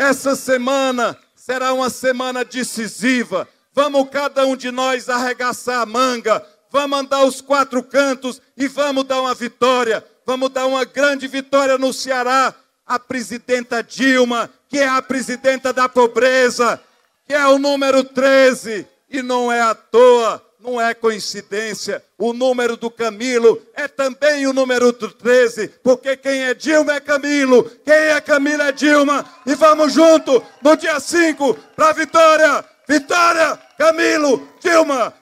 Essa semana será uma semana decisiva. Vamos cada um de nós arregaçar a manga, vamos andar os quatro cantos e vamos dar uma vitória. Vamos dar uma grande vitória no Ceará. A presidenta Dilma, que é a presidenta da pobreza, que é o número 13, e não é à toa não é coincidência. O número do Camilo é também o número do 13, porque quem é Dilma é Camilo, quem é Camila é Dilma. E vamos junto no dia 5 para Vitória. Vitória, Camilo, Dilma,